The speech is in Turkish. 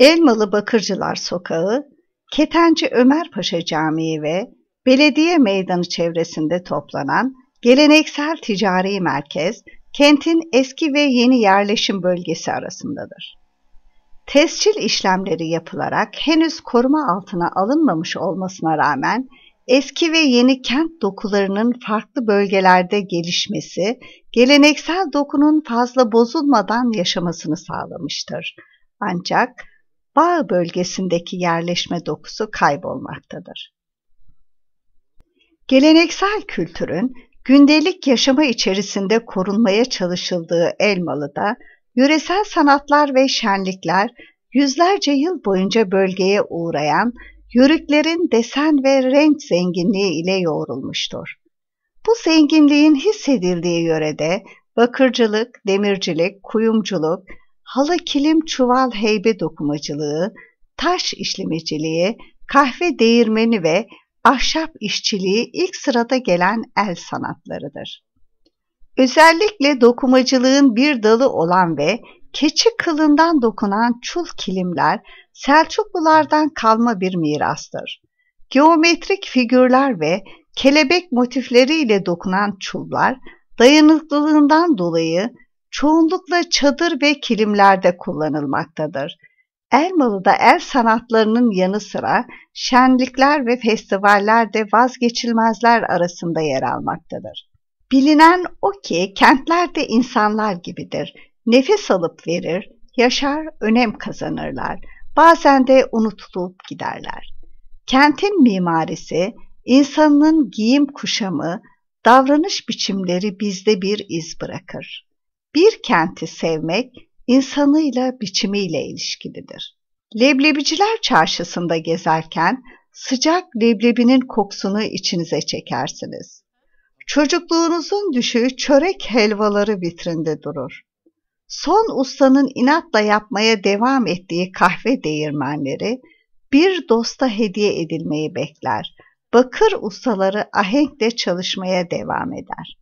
Elmalı Bakırcılar Sokağı, Ketenci Ömer Paşa Camii ve belediye meydanı çevresinde toplanan geleneksel ticari merkez, kentin eski ve yeni yerleşim bölgesi arasındadır. Tescil işlemleri yapılarak henüz koruma altına alınmamış olmasına rağmen eski ve yeni kent dokularının farklı bölgelerde gelişmesi, geleneksel dokunun fazla bozulmadan yaşamasını sağlamıştır. Ancak bağ bölgesindeki yerleşme dokusu kaybolmaktadır. Geleneksel kültürün gündelik yaşama içerisinde korunmaya çalışıldığı Elmalı'da yöresel sanatlar ve şenlikler yüzlerce yıl boyunca bölgeye uğrayan yörüklerin desen ve renk zenginliği ile yoğrulmuştur. Bu zenginliğin hissedildiği yörede bakırcılık, demircilik, kuyumculuk, halı kilim çuval heybe dokumacılığı, taş işlemeciliği, kahve değirmeni ve ahşap işçiliği ilk sırada gelen el sanatlarıdır. Özellikle dokumacılığın bir dalı olan ve keçi kılından dokunan çul kilimler Selçuklulardan kalma bir mirastır. Geometrik figürler ve kelebek motifleriyle dokunan çullar dayanıklılığından dolayı çoğunlukla çadır ve kilimlerde kullanılmaktadır. Elmalı'da el sanatlarının yanı sıra şenlikler ve festivaller de vazgeçilmezler arasında yer almaktadır. Bilinen o ki kentlerde insanlar gibidir. Nefes alıp verir, yaşar, önem kazanırlar. Bazen de unutulup giderler. Kentin mimarisi, insanın giyim kuşamı, davranış biçimleri bizde bir iz bırakır. Bir kenti sevmek insanıyla biçimiyle ilişkilidir. Leblebiciler çarşısında gezerken sıcak leblebinin kokusunu içinize çekersiniz. Çocukluğunuzun düşüğü çörek helvaları vitrinde durur. Son ustanın inatla yapmaya devam ettiği kahve değirmenleri bir dosta hediye edilmeyi bekler. Bakır ustaları ahenkle çalışmaya devam eder.